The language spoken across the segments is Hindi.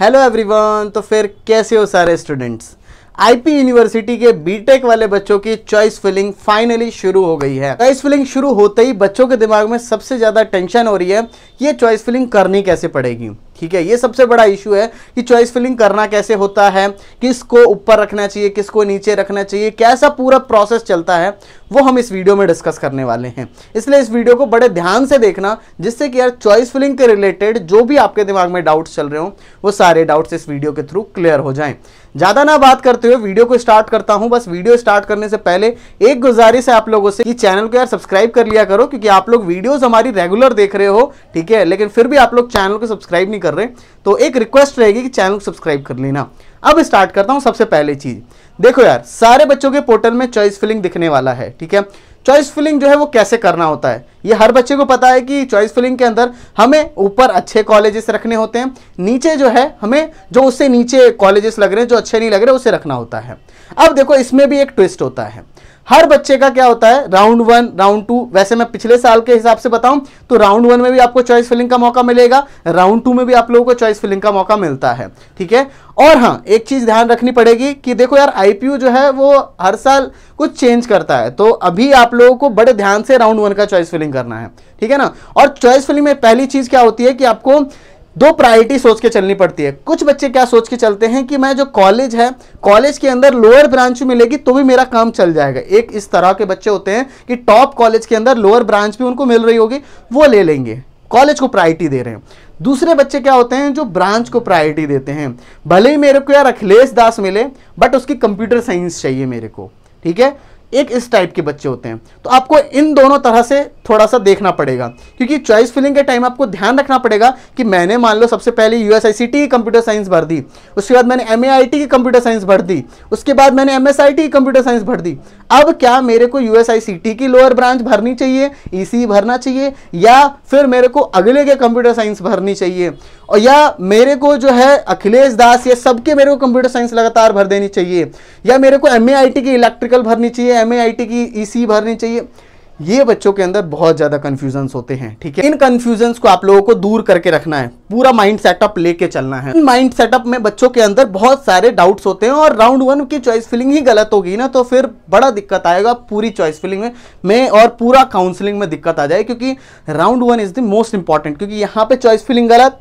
हेलो एवरीवन तो फिर कैसे हो सारे स्टूडेंट्स आईपी यूनिवर्सिटी के बीटेक वाले बच्चों की चॉइस फिलिंग फाइनली शुरू हो गई है चॉइस फिलिंग शुरू होते ही बच्चों के दिमाग में सबसे ज़्यादा टेंशन हो रही है ये चॉइस फिलिंग करनी कैसे पड़ेगी ठीक है ये सबसे बड़ा इशू है कि चॉइस फिलिंग करना कैसे होता है किसको ऊपर रखना चाहिए किसको नीचे रखना चाहिए कैसा पूरा प्रोसेस चलता है वो हम इस वीडियो में डिस्कस करने वाले हैं इसलिए इस वीडियो को बड़े ध्यान से देखना जिससे कि यार चॉइस फिलिंग के रिलेटेड जो भी आपके दिमाग में डाउट्स चल रहे हो वो सारे डाउट्स इस वीडियो के थ्रू क्लियर हो जाएं ज़्यादा ना बात करते हुए वीडियो को स्टार्ट करता हूं बस वीडियो स्टार्ट करने से पहले एक गुजारिश है आप लोगों से कि चैनल को यार सब्सक्राइब कर लिया करो क्योंकि आप लोग वीडियोज़ हमारी रेगुलर देख रहे हो ठीक है लेकिन फिर भी आप लोग चैनल को सब्सक्राइब नहीं कर कर रहे हैं तो एक रिक्वेस्ट रहेगी कि चैनल को सब्सक्राइब कर लेना अब स्टार्ट करता हूँ सबसे पहले चीज़ देखो यार सारे बच्चों के पोर्टल में चॉइस फिलिंग दिखने वाला है ठीक है चॉइस फिलिंग जो है वो कैसे करना होता है ये हर बच्चे को पता है कि चॉइस फिलिंग के अंदर हमें ऊपर अच्छे कॉलेजेस रखने होते हैं नीचे जो है हमें जो उससे नीचे कॉलेजेस लग रहे हैं जो अच्छे नहीं लग रहे उसे रखना होता है अब देखो इसमें भी एक ट्विस्ट होता है हर बच्चे का क्या होता है राउंड वन राउंड टू वैसे मैं पिछले साल के हिसाब से बताऊं तो राउंड वन में भी आपको चॉइस फिलिंग का मौका मिलेगा राउंड टू में भी आप लोगों को चॉइस फिलिंग का मौका मिलता है ठीक है और हाँ एक चीज़ ध्यान रखनी पड़ेगी कि देखो यार आईपीयू जो है वो हर साल कुछ चेंज करता है तो अभी आप लोगों को बड़े ध्यान से राउंड वन का चॉइस फिलिंग करना है ठीक है ना और चॉइस फिलिंग में पहली चीज़ क्या होती है कि आपको दो प्रायोरिटी सोच के चलनी पड़ती है कुछ बच्चे क्या सोच के चलते हैं कि मैं जो कॉलेज है कॉलेज के अंदर लोअर ब्रांच मिलेगी तो भी मेरा काम चल जाएगा एक इस तरह के बच्चे होते हैं कि टॉप कॉलेज के अंदर लोअर ब्रांच भी उनको मिल रही होगी वो ले लेंगे कॉलेज को प्रायोरिटी दे रहे हैं दूसरे बच्चे क्या होते हैं जो ब्रांच को प्रायोरिटी देते हैं भले ही मेरे को यार अखिलेश दास मिले बट उसकी कंप्यूटर साइंस चाहिए मेरे को ठीक है एक इस टाइप के बच्चे होते हैं तो आपको इन दोनों तरह से थोड़ा सा देखना पड़ेगा क्योंकि चॉइस फिलिंग के टाइम आपको ध्यान रखना पड़ेगा कि मैंने मान लो सबसे पहले यू एस टी की कंप्यूटर साइंस भर दी उसके बाद मैंने एम ए आई टी की कंप्यूटर साइंस भर दी उसके बाद मैंने एम टी की कंप्यूटर साइंस भर दी अब क्या मेरे को यू सी टी की लोअर ब्रांच भरनी चाहिए ई e सी e भरना चाहिए या फिर मेरे को अगले के कंप्यूटर साइंस भरनी चाहिए और या मेरे को जो है अखिलेश दास या सबके मेरे को कंप्यूटर साइंस लगातार भर देनी चाहिए या मेरे को एम की इलेक्ट्रिकल भरनी चाहिए एम की ई e भरनी चाहिए ये बच्चों के अंदर बहुत ज़्यादा कन्फ्यूजन्स होते हैं ठीक है इन कन्फ्यूजन्स को आप लोगों को दूर करके रखना है पूरा माइंड सेटअप लेके चलना है इन माइंड सेटअप में बच्चों के अंदर बहुत सारे डाउट्स होते हैं और राउंड वन की चॉइस फिलिंग ही गलत होगी ना तो फिर बड़ा दिक्कत आएगा पूरी चॉइस फिलिंग में में और पूरा काउंसिलिंग में दिक्कत आ जाए क्योंकि round one is the most important क्योंकि यहाँ पर चॉइस फिलिंग गलत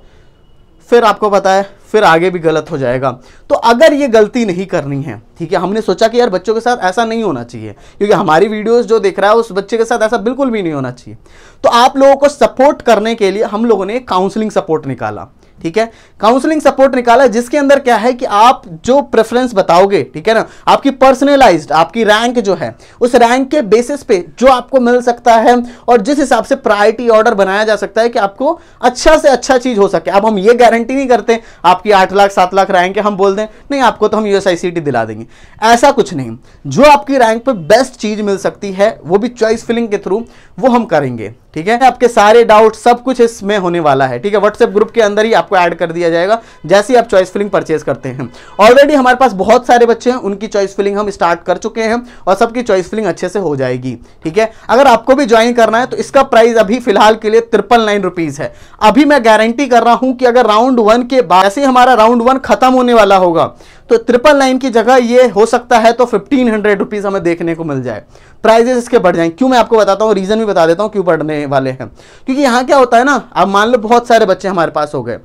फिर आपको पता है फिर आगे भी गलत हो जाएगा तो अगर ये गलती नहीं करनी है ठीक है हमने सोचा कि यार बच्चों के साथ ऐसा नहीं होना चाहिए क्योंकि हमारी वीडियोस जो देख रहा है उस बच्चे के साथ ऐसा बिल्कुल भी नहीं होना चाहिए तो आप लोगों को सपोर्ट करने के लिए हम लोगों ने काउंसलिंग सपोर्ट निकाला ठीक है काउंसलिंग सपोर्ट निकाला जिसके अंदर क्या है कि आप जो प्रेफरेंस बताओगे ठीक है ना आपकी पर्सनलाइज्ड आपकी रैंक जो है उस रैंक के बेसिस पे जो आपको मिल सकता है और जिस हिसाब से प्रायोरिटी ऑर्डर बनाया जा सकता है कि आपको अच्छा से अच्छा चीज हो सके अब हम ये गारंटी नहीं करते आपकी आठ लाख सात लाख रैंक है हम बोल दें नहीं आपको तो हम यूएसआईसी दिला देंगे ऐसा कुछ नहीं जो आपकी रैंक पर बेस्ट चीज मिल सकती है वो भी चॉइस फिलिंग के थ्रू वो हम करेंगे ठीक है आपके सारे डाउट सब कुछ इसमें होने वाला है ठीक है व्हाट्सएप ग्रुप के अंदर ही आप आपको ऐड कर दिया जाएगा जैसे आप चॉइस फिलिंग परचेज करते हैं ऑलरेडी हमारे पास बहुत सारे बच्चे हैं उनकी चॉइस फिलिंग हम स्टार्ट कर चुके हैं और सबकी चॉइस फिलिंग अच्छे से हो जाएगी ठीक है अगर आपको भी ज्वाइन करना है तो इसका प्राइस अभी फिलहाल के लिए ट्रिपल नाइन रुपीज है अभी मैं गारंटी कर रहा हूं कि अगर राउंड वन के बाद ऐसे हमारा राउंड वन खत्म होने वाला होगा तो ट्रिपल नाइन की जगह ये हो सकता है तो फिफ्टीन हंड्रेड रुपीज़ हमें देखने को मिल जाए प्राइजेस इसके बढ़ जाएं क्यों मैं आपको बताता हूँ रीज़न भी बता देता हूँ क्यों बढ़ने वाले हैं क्योंकि यहाँ क्या होता है ना अब मान लो बहुत सारे बच्चे हमारे पास हो गए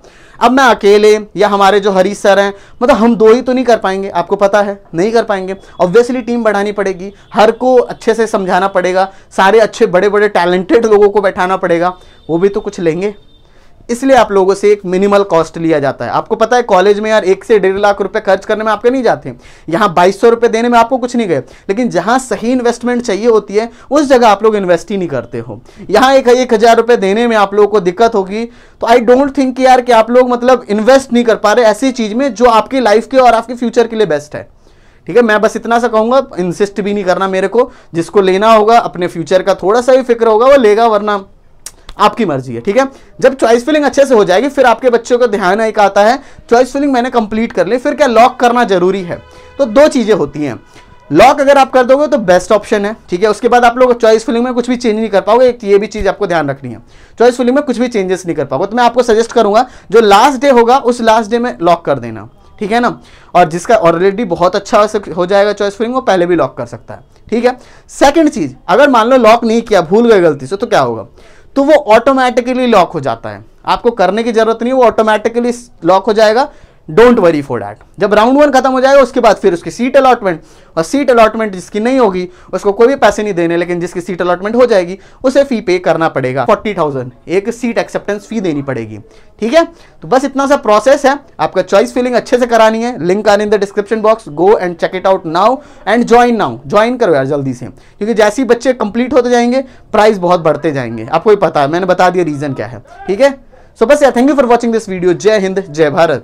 अब मैं अकेले या हमारे जो हरीश सर हैं मतलब हम दो ही तो नहीं कर पाएंगे आपको पता है नहीं कर पाएंगे ऑब्वियसली टीम बढ़ानी पड़ेगी हर को अच्छे से समझाना पड़ेगा सारे अच्छे बड़े बड़े टैलेंटेड लोगों को बैठाना पड़ेगा वो भी तो कुछ लेंगे इसलिए आप लोगों से एक मिनिमल कॉस्ट लिया जाता है आपको पता है कॉलेज में यार एक से डेढ़ लाख रुपए खर्च करने में आपके नहीं जाते यहां बाईस सौ रुपए देने में आपको कुछ नहीं गए लेकिन जहां सही इन्वेस्टमेंट चाहिए होती है उस जगह आप लोग इन्वेस्ट ही नहीं करते हो यहाँ एक एक हज़ार रुपए देने में आप लोगों को दिक्कत होगी तो आई डोंट थिंक यार कि आप लोग मतलब इन्वेस्ट नहीं कर पा रहे ऐसी चीज़ में जो आपकी लाइफ के और आपके फ्यूचर के लिए बेस्ट है ठीक है मैं बस इतना सा कहूंगा इंसिस्ट भी नहीं करना मेरे को जिसको लेना होगा अपने फ्यूचर का थोड़ा सा ही फिक्र होगा वो लेगा वरना आपकी मर्जी है ठीक है जब चॉइस फिलिंग अच्छे से हो जाएगी फिर आपके बच्चों का ध्यान एक आता है चॉइस फिलिंग मैंने कंप्लीट कर ली फिर क्या लॉक करना जरूरी है तो दो चीज़ें होती हैं लॉक अगर आप कर दोगे तो बेस्ट ऑप्शन है ठीक है उसके बाद आप लोग चॉइस फिलिंग में कुछ भी चेंज नहीं कर पाओगे एक ये भी चीज़ आपको ध्यान रखनी है चॉइस फिलिंग में कुछ भी चेंजेस नहीं कर पाओगे तो मैं आपको सजेस्ट करूंगा जो लास्ट डे होगा उस लास्ट डे में लॉक कर देना ठीक है ना और जिसका ऑलरेडी बहुत अच्छा हो जाएगा चॉइस फिलिंग वो पहले भी लॉक कर सकता है ठीक है सेकंड चीज अगर मान लो लॉक नहीं किया भूल गए गलती से तो क्या होगा तो वो ऑटोमेटिकली लॉक हो जाता है आपको करने की जरूरत नहीं वो ऑटोमेटिकली लॉक हो जाएगा डोंट वरी फॉर डैट जब राउंड वन खत्म हो जाएगा उसके बाद फिर उसकी सीट अलॉटमेंट और सीट अलॉटमेंट जिसकी नहीं होगी उसको कोई भी पैसे नहीं देने लेकिन जिसकी सीट अलॉटमेंट हो जाएगी उसे फी पे करना पड़ेगा फोर्टी थाउजेंड एक सीट एक्सेप्टेंस फी देनी पड़ेगी ठीक है तो बस इतना सा प्रोसेस है आपका चॉइस फिलिंग अच्छे से करानी है लिंक आने in the description box go and check it out now and join now join करो यार जल्दी से क्योंकि जैसे ही बच्चे कंप्लीट होते जाएंगे प्राइस बहुत बढ़ते जाएंगे आपको ही पता है मैंने बता दिया रीजन क्या है ठीक है सो बस यार thank you for watching this video जय हिंद जय भारत